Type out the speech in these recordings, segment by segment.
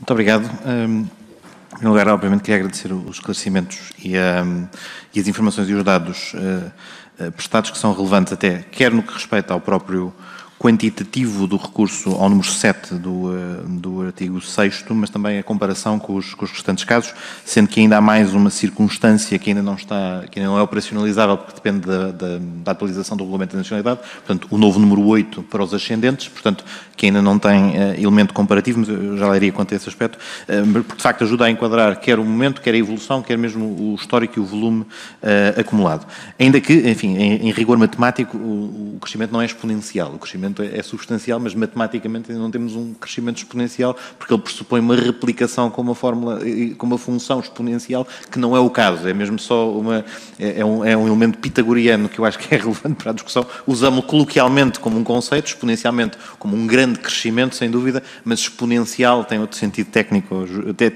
Muito obrigado. Um, em primeiro lugar, obviamente, queria agradecer os esclarecimentos e, um, e as informações e os dados uh, prestados que são relevantes até, quer no que respeita ao próprio quantitativo do recurso ao número 7 do, eh, do artigo 6, mas também a comparação com os, com os, restantes casos, sendo que ainda há mais uma circunstância que ainda não, está, que ainda não é operacionalizável, porque depende da, da, da atualização do Regulamento da Nacionalidade, portanto, o novo número 8 para os ascendentes, portanto, que ainda não tem uh, elemento comparativo, mas eu já leria quanto a esse aspecto, uh, porque de facto ajuda a enquadrar quer o momento, quer a evolução, quer mesmo o histórico e o volume uh, acumulado. Ainda que, enfim, em, em rigor matemático, o, o crescimento não é exponencial, o crescimento é, é substancial, mas matematicamente não temos um crescimento exponencial, porque ele pressupõe uma replicação com uma fórmula, com uma função exponencial, que não é o caso. É mesmo só uma. É, é um, é um elemento pitagoriano que eu acho que é relevante para a discussão. Usamos-lo coloquialmente como um conceito, exponencialmente como um grande crescimento, sem dúvida, mas exponencial tem outro sentido técnico,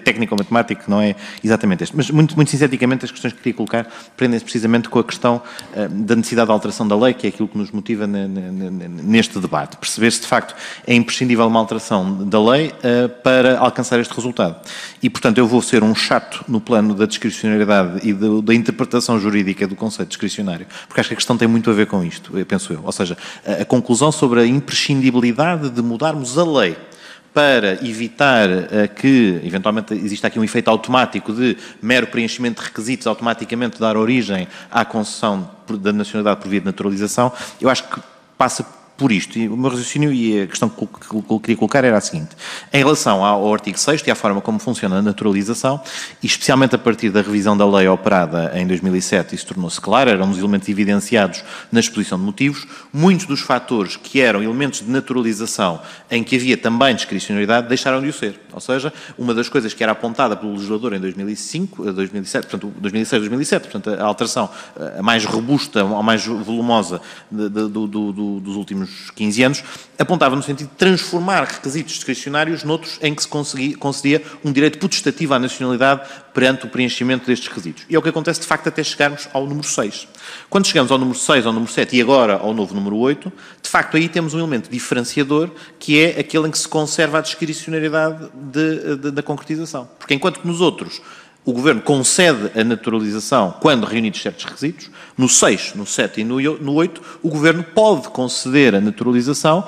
técnico-matemático, que não é exatamente este. Mas, muito, muito sinteticamente, as questões que queria colocar prendem-se precisamente com a questão eh, da necessidade de alteração da lei, que é aquilo que nos motiva neste debate, perceber se de facto é imprescindível uma alteração da lei uh, para alcançar este resultado. E, portanto, eu vou ser um chato no plano da discricionariedade e do, da interpretação jurídica do conceito discricionário, porque acho que a questão tem muito a ver com isto, penso eu. Ou seja, a, a conclusão sobre a imprescindibilidade de mudarmos a lei para evitar eh, que, eventualmente, exista aqui um efeito automático de mero preenchimento de requisitos automaticamente dar origem à concessão da nacionalidade por via de naturalização, eu acho que passa por isto. E o meu raciocínio e a questão que eu queria colocar era a seguinte: em relação ao artigo 6 e à forma como funciona a naturalização, e especialmente a partir da revisão da lei operada em 2007, isso tornou-se claro, eram os elementos evidenciados na exposição de motivos, muitos dos fatores que eram elementos de naturalização em que havia também discricionalidade deixaram de o ser. Ou seja, uma das coisas que era apontada pelo legislador em 2005, 2007, eh, portanto, 2006, 2007, portanto, a alteração eh, mais robusta, a mais volumosa de, de, do, do, dos últimos últimos 15 anos, apontava no sentido de transformar requisitos discricionários noutros em que se concedia um direito putestativo à nacionalidade perante o preenchimento destes requisitos. E é o que acontece, de facto, até chegarmos ao número 6. Quando chegamos ao número 6, ao número 7 e agora ao novo número 8, de facto, aí temos um elemento diferenciador que é aquele em que se conserva a discricionariedade de, de, da concretização. Porque enquanto que nos outros o Governo concede a naturalização quando reunidos certos requisitos. No 6, no 7 e no 8, o Governo pode conceder a naturalização,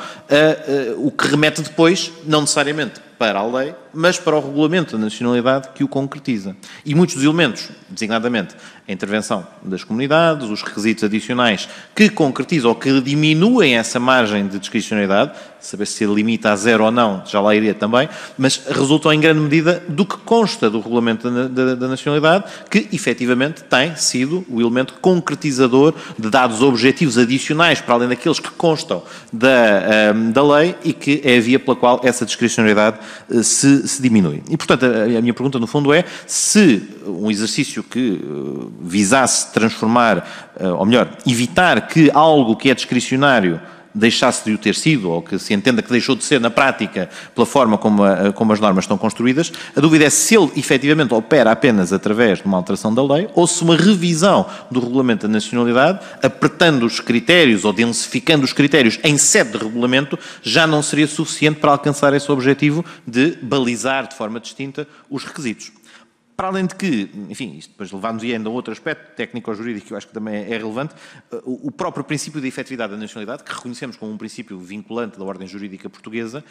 o que remete depois, não necessariamente para a lei, mas para o regulamento da nacionalidade que o concretiza. E muitos dos elementos, designadamente a intervenção das comunidades, os requisitos adicionais que concretizam ou que diminuem essa margem de discricionalidade, saber se limita a zero ou não, já lá iria também, mas resultam em grande medida do que consta do regulamento da, da, da nacionalidade, que efetivamente tem sido o elemento concretizador de dados objetivos adicionais para além daqueles que constam da, ehm, da lei e que é a via pela qual essa discricionalidade eh, se se, diminui. E, portanto, a, a, minha pergunta, no fundo, é se um exercício que eh, visasse transformar, eh, ou melhor, evitar que algo que é discricionário deixasse de o ter sido, ou que se entenda que deixou de ser na prática pela forma como, a, como as normas estão construídas, a dúvida é se ele efetivamente opera apenas através de uma alteração da lei ou se uma revisão do regulamento da nacionalidade, apertando os critérios ou densificando os critérios em sede de regulamento, já não seria suficiente para alcançar esse objetivo de balizar de forma distinta os requisitos. Para além de que, enfim, isto depois levamos ainda a outro aspecto técnico-jurídico que eu acho que também é, é relevante, eh, o próprio princípio da efetividade da nacionalidade, que reconhecemos como um princípio vinculante da ordem jurídica portuguesa,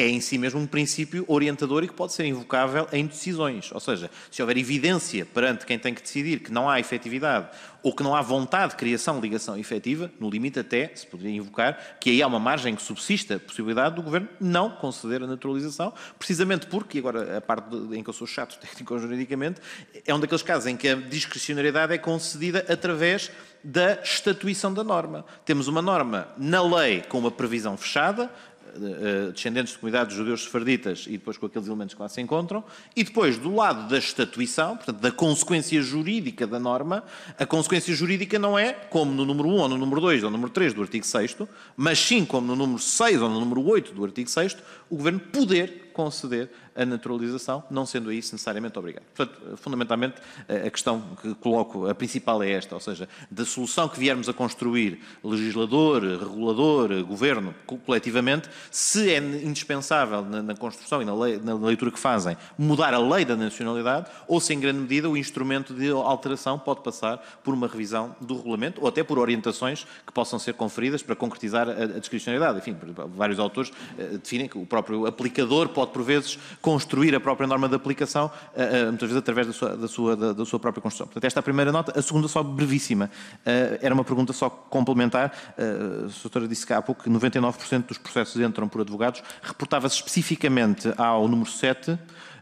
é em si mesmo um princípio orientador e que pode ser invocável em decisões. Ou seja, se houver evidência perante quem tem que decidir que não há efetividade ou que não há vontade de criação, de ligação efetiva, no limite até, se poderia invocar, que aí há uma margem que subsista a possibilidade do Governo não conceder a naturalização, precisamente porque, agora a parte em que eu sou chato técnico-juridicamente, é um daqueles casos em que a discricionariedade é concedida através da estatuição da norma. Temos uma norma na lei com uma previsão fechada, eh, eh, descendentes de comunidades de judeus sefarditas e depois com aqueles elementos que lá se encontram, e depois do lado da estatuição, portanto, da consequência jurídica da norma, a consequência jurídica não é como no número 1 ou no número 2 ou no número 3 do artigo 6, mas sim como no número 6 ou no número 8 do artigo 6, o governo poder conceder a naturalização, não sendo isso necessariamente obrigado. Portanto, fundamentalmente, a questão que coloco, a principal é esta, ou seja, da solução que viermos a construir, legislador, regulador, governo, coletivamente, se é indispensável na, construção e na, lei, na leitura que fazem mudar a lei da nacionalidade, ou se em grande medida o instrumento de alteração pode passar por uma revisão do regulamento ou até por orientações que possam ser conferidas para concretizar a, a discricionalidade. Enfim, vários autores eh, definem que o próprio aplicador pode pode, por vezes, construir a própria norma de aplicação, eh, eh, muitas vezes através da sua, da sua, da, sua própria construção. Portanto, esta é a primeira nota. A segunda, só brevíssima, eh, era uma pergunta só complementar. A doutora disse que há pouco que 99% dos processos entram por advogados. Reportava-se especificamente ao número 7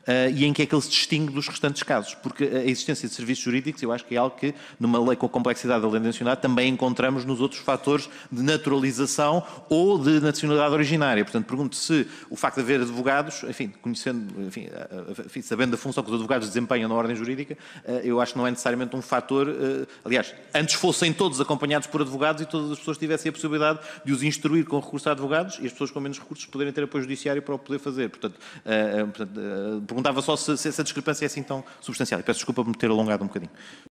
uh, e em que é que ele se distingue dos restantes casos, porque a existência de serviços jurídicos eu acho que é algo que, numa lei com a complexidade da lei nacional, também encontramos nos outros fatores de naturalização ou de nacionalidade originária. Portanto, pergunto se o facto de haver advogados, enfim, conhecendo, enfim, sabendo da função que os advogados desempenham na ordem jurídica, uh, eu acho que não é necessariamente um fator, uh, aliás, antes fossem todos acompanhados por advogados e todas as pessoas tivessem a possibilidade de os instruir com recurso a advogados e as pessoas com menos recursos poderem ter apoio judiciário para o poder fazer. Portanto, portanto Perguntava só se, se essa discrepância é assim tão substancial. E peço desculpa por me ter alongado um bocadinho.